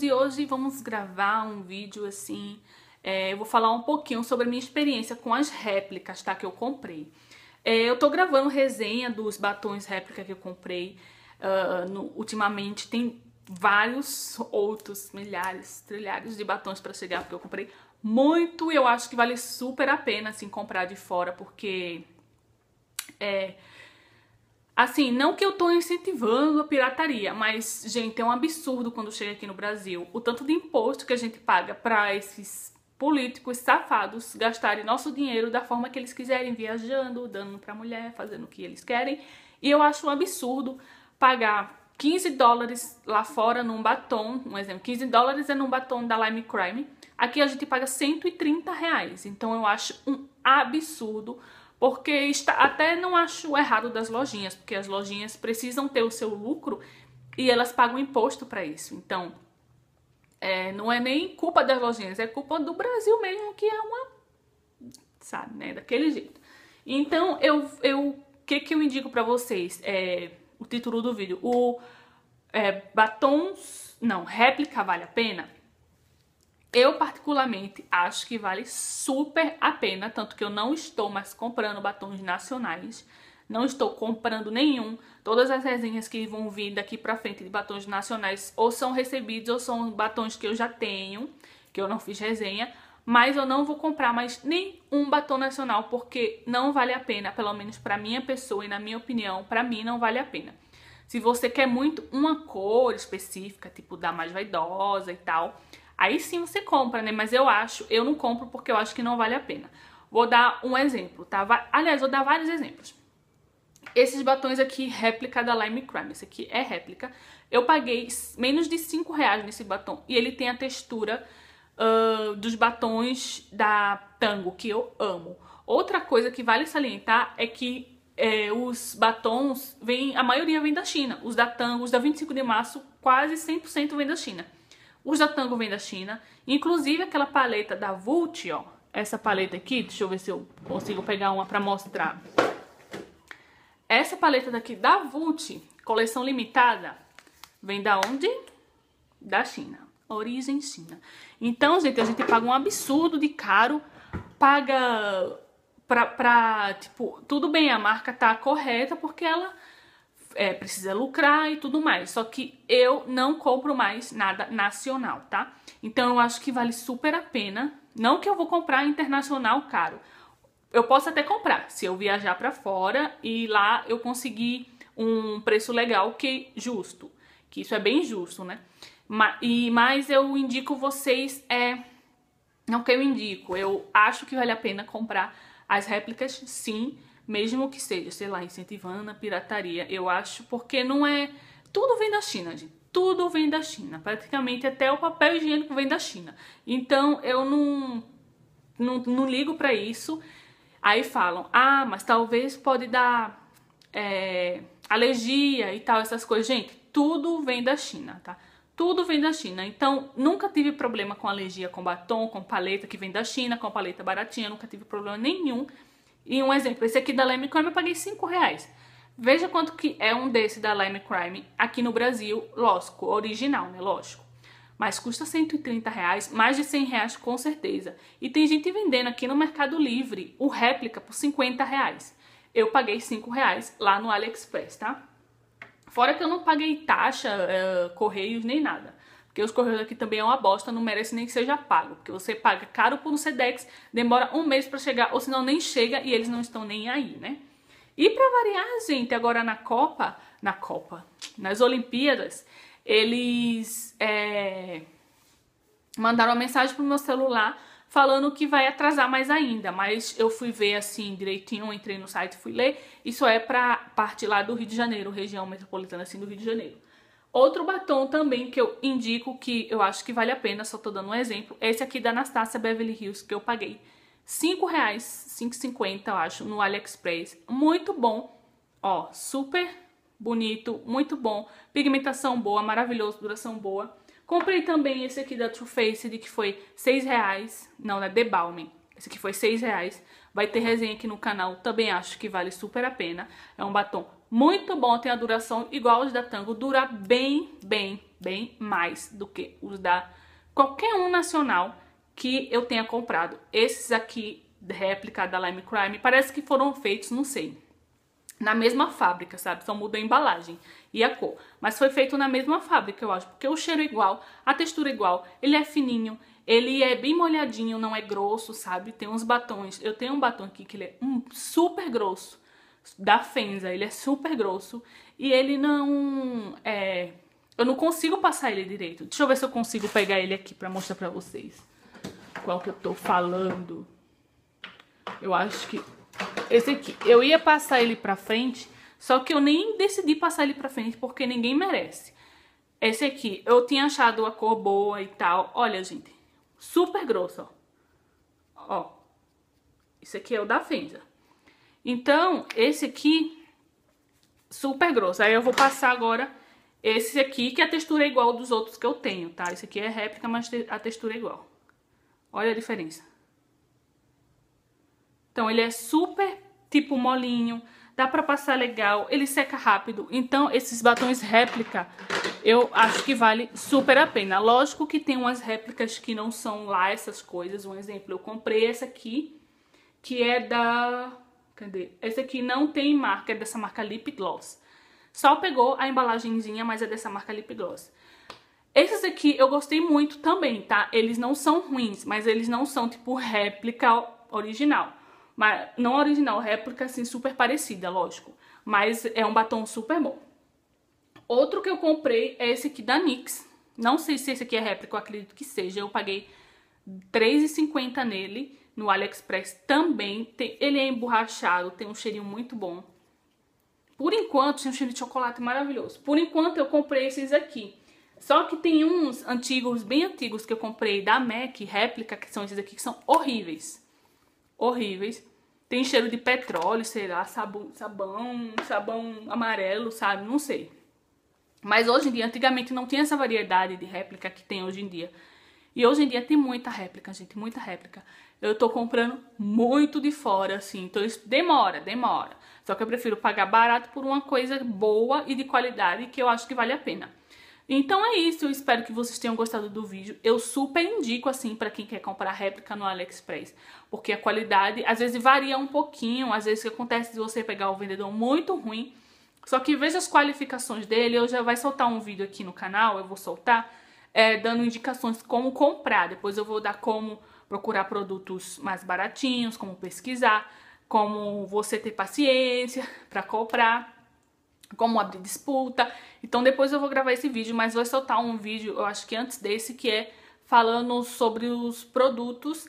de hoje vamos gravar um vídeo assim. É, eu vou falar um pouquinho sobre a minha experiência com as réplicas, tá? Que eu comprei. É, eu tô gravando resenha dos batons réplica que eu comprei. Uh, no, ultimamente tem vários outros, milhares, trilhares de batons para chegar, porque eu comprei muito e eu acho que vale super a pena, assim, comprar de fora, porque... É, Assim, não que eu tô incentivando a pirataria, mas, gente, é um absurdo quando chega aqui no Brasil o tanto de imposto que a gente paga para esses políticos safados gastarem nosso dinheiro da forma que eles quiserem, viajando, dando pra mulher, fazendo o que eles querem. E eu acho um absurdo pagar 15 dólares lá fora num batom, um exemplo, 15 dólares é num batom da Lime Crime, aqui a gente paga 130 reais. Então eu acho um absurdo porque está, até não acho errado das lojinhas, porque as lojinhas precisam ter o seu lucro e elas pagam imposto para isso. Então, é, não é nem culpa das lojinhas, é culpa do Brasil mesmo, que é uma. Sabe, né? Daquele jeito. Então, eu. O eu, que, que eu indico para vocês? É, o título do vídeo. O é, Batons. Não, réplica vale a pena? Eu, particularmente, acho que vale super a pena, tanto que eu não estou mais comprando batons nacionais, não estou comprando nenhum. Todas as resenhas que vão vir daqui pra frente de batons nacionais ou são recebidos ou são batons que eu já tenho, que eu não fiz resenha, mas eu não vou comprar mais nenhum batom nacional porque não vale a pena, pelo menos pra minha pessoa e na minha opinião, pra mim não vale a pena. Se você quer muito uma cor específica, tipo da mais vaidosa e tal, Aí sim você compra, né? Mas eu acho, eu não compro porque eu acho que não vale a pena. Vou dar um exemplo, tá? Aliás, vou dar vários exemplos. Esses batons aqui, réplica da Lime Crime, esse aqui é réplica. Eu paguei menos de 5 reais nesse batom e ele tem a textura uh, dos batons da Tango, que eu amo. Outra coisa que vale salientar é que é, os batons, vem, a maioria vem da China. Os da Tango, os da 25 de março, quase 100% vem da China. Os da Tango vêm da China. Inclusive aquela paleta da Vult, ó. Essa paleta aqui, deixa eu ver se eu consigo pegar uma pra mostrar. Essa paleta daqui da Vult, coleção limitada, vem da onde? Da China. Origem China. Então, gente, a gente paga um absurdo de caro. Paga pra, pra tipo, tudo bem, a marca tá correta porque ela é, precisa lucrar e tudo mais. Só que eu não compro mais nada nacional, tá? Então eu acho que vale super a pena. Não que eu vou comprar internacional caro. Eu posso até comprar se eu viajar para fora e lá eu conseguir um preço legal que justo, que isso é bem justo, né? Mas, e mas eu indico vocês é não que eu indico, eu acho que vale a pena comprar as réplicas, sim, mesmo que seja, sei lá, incentivando a pirataria, eu acho, porque não é. Tudo vem da China, gente. Tudo vem da China. Praticamente até o papel higiênico vem da China. Então eu não, não, não ligo para isso. Aí falam, ah, mas talvez pode dar é, alergia e tal, essas coisas. Gente, tudo vem da China, tá? Tudo vem da China. Então, nunca tive problema com alergia com batom, com paleta que vem da China, com paleta baratinha, nunca tive problema nenhum e um exemplo, esse aqui da Lime Crime eu paguei 5 reais. Veja quanto que é um desse da Lime Crime aqui no Brasil, lógico, original, né, lógico. Mas custa 130 reais, mais de 100 reais com certeza. E tem gente vendendo aqui no Mercado Livre o réplica por 50 reais. Eu paguei 5 reais lá no AliExpress, tá? Fora que eu não paguei taxa, uh, correios, nem nada. Porque os correios aqui também é uma bosta, não merece nem que seja pago. Porque você paga caro por um SEDEX, demora um mês para chegar, ou senão nem chega e eles não estão nem aí, né? E para variar, gente, agora na Copa, na Copa, nas Olimpíadas, eles é, mandaram uma mensagem pro meu celular falando que vai atrasar mais ainda, mas eu fui ver assim direitinho, entrei no site, fui ler, isso é para parte lá do Rio de Janeiro, região metropolitana assim do Rio de Janeiro. Outro batom também que eu indico, que eu acho que vale a pena, só tô dando um exemplo, é esse aqui da Anastasia Beverly Hills, que eu paguei R$ 5,00, R$ 5,50, eu acho, no AliExpress. Muito bom, ó, super bonito, muito bom, pigmentação boa, maravilhoso, duração boa. Comprei também esse aqui da Too Faced, que foi R$ 6,00, não, é The Balm. Esse aqui foi R$ 6,00, vai ter resenha aqui no canal, também acho que vale super a pena. É um batom muito bom, tem a duração igual os da Tango, dura bem, bem, bem mais do que os da qualquer um nacional que eu tenha comprado. Esses aqui, réplica da Lime Crime, parece que foram feitos, não sei, na mesma fábrica, sabe? Só muda a embalagem e a cor. Mas foi feito na mesma fábrica, eu acho, porque o cheiro é igual, a textura é igual, ele é fininho, ele é bem molhadinho, não é grosso, sabe? Tem uns batons, eu tenho um batom aqui que ele é um super grosso, da Fenza, ele é super grosso e ele não é, eu não consigo passar ele direito. Deixa eu ver se eu consigo pegar ele aqui pra mostrar pra vocês. Qual que eu tô falando. Eu acho que... Esse aqui. Eu ia passar ele pra frente, só que eu nem decidi passar ele pra frente porque ninguém merece. Esse aqui. Eu tinha achado a cor boa e tal. Olha, gente. Super grosso, ó. Ó. Isso aqui é o da Fenza. Então, esse aqui, super grosso. Aí eu vou passar agora esse aqui, que a textura é igual dos outros que eu tenho, tá? Esse aqui é réplica, mas a textura é igual. Olha a diferença. Então, ele é super, tipo, molinho. Dá pra passar legal, ele seca rápido. Então, esses batons réplica, eu acho que vale super a pena. Lógico que tem umas réplicas que não são lá essas coisas. Um exemplo, eu comprei essa aqui, que é da esse aqui não tem marca, é dessa marca Lip Gloss. Só pegou a embalagenzinha, mas é dessa marca Lip Gloss. Esses aqui eu gostei muito também, tá? Eles não são ruins, mas eles não são tipo réplica original. Mas, não original, réplica assim super parecida, lógico. Mas é um batom super bom. Outro que eu comprei é esse aqui da NYX. Não sei se esse aqui é réplica, eu acredito que seja. Eu paguei R$3,50 nele no AliExpress também. Tem, ele é emborrachado, tem um cheirinho muito bom. Por enquanto, tem um cheiro de chocolate maravilhoso. Por enquanto, eu comprei esses aqui. Só que tem uns antigos, bem antigos, que eu comprei da MAC, réplica, que são esses aqui, que são horríveis. Horríveis. Tem cheiro de petróleo, sei lá, sabão, sabão, sabão amarelo, sabe? Não sei. Mas hoje em dia, antigamente não tinha essa variedade de réplica que tem hoje em dia. E hoje em dia tem muita réplica, gente, muita réplica eu tô comprando muito de fora, assim. Então isso demora, demora. Só que eu prefiro pagar barato por uma coisa boa e de qualidade que eu acho que vale a pena. Então é isso, eu espero que vocês tenham gostado do vídeo. Eu super indico assim para quem quer comprar réplica no AliExpress, porque a qualidade às vezes varia um pouquinho, às vezes acontece de você pegar um vendedor muito ruim. Só que veja as qualificações dele, eu já vai soltar um vídeo aqui no canal, eu vou soltar é, dando indicações como comprar. Depois eu vou dar como procurar produtos mais baratinhos, como pesquisar, como você ter paciência para comprar, como abrir disputa. Então depois eu vou gravar esse vídeo, mas vou soltar um vídeo, eu acho que antes desse, que é falando sobre os produtos,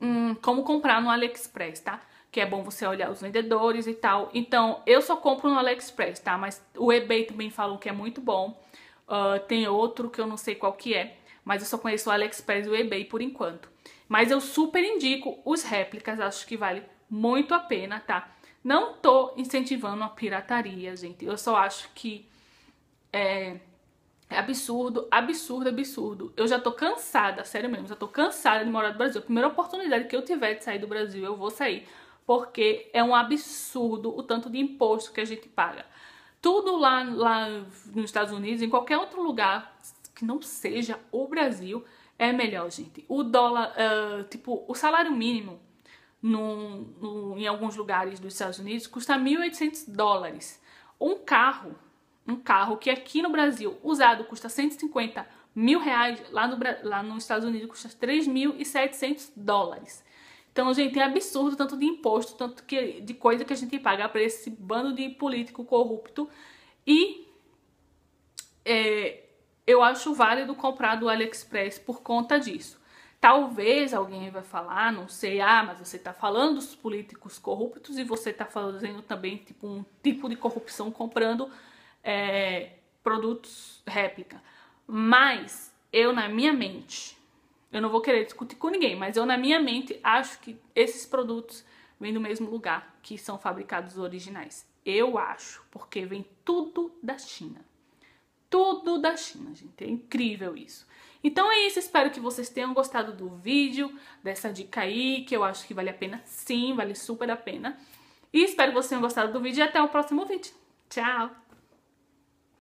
hum, como comprar no AliExpress, tá? Que é bom você olhar os vendedores e tal. Então, eu só compro no AliExpress, tá? Mas o eBay também falou que é muito bom. Uh, tem outro que eu não sei qual que é, mas eu só conheço o AliExpress e o eBay por enquanto. Mas eu super indico os réplicas, acho que vale muito a pena, tá? Não tô incentivando a pirataria, gente. Eu só acho que é, é absurdo, absurdo, absurdo. Eu já tô cansada, sério mesmo, já tô cansada de morar no Brasil. A primeira oportunidade que eu tiver de sair do Brasil, eu vou sair. Porque é um absurdo o tanto de imposto que a gente paga. Tudo lá, lá nos Estados Unidos, em qualquer outro lugar que não seja o Brasil, é melhor, gente. O dólar, uh, tipo, o salário mínimo no, no, em alguns lugares dos Estados Unidos custa 1.800 dólares. Um carro, um carro que aqui no Brasil usado custa 150 mil reais, lá, no, lá nos Estados Unidos custa 3.700 dólares. Então, gente, é absurdo tanto de imposto, tanto que, de coisa que a gente paga para esse bando de político corrupto. E é, eu acho válido comprar do AliExpress por conta disso. Talvez alguém vai falar, não sei, ah, mas você está falando dos políticos corruptos e você está fazendo também tipo um tipo de corrupção comprando é, produtos réplica. Mas eu na minha mente, eu não vou querer discutir com ninguém, mas eu na minha mente acho que esses produtos vêm do mesmo lugar que são fabricados originais. Eu acho, porque vem tudo da China tudo da China, gente. É incrível isso. Então é isso, espero que vocês tenham gostado do vídeo, dessa dica aí, que eu acho que vale a pena sim, vale super a pena. E espero que vocês tenham gostado do vídeo e até o próximo vídeo. Tchau!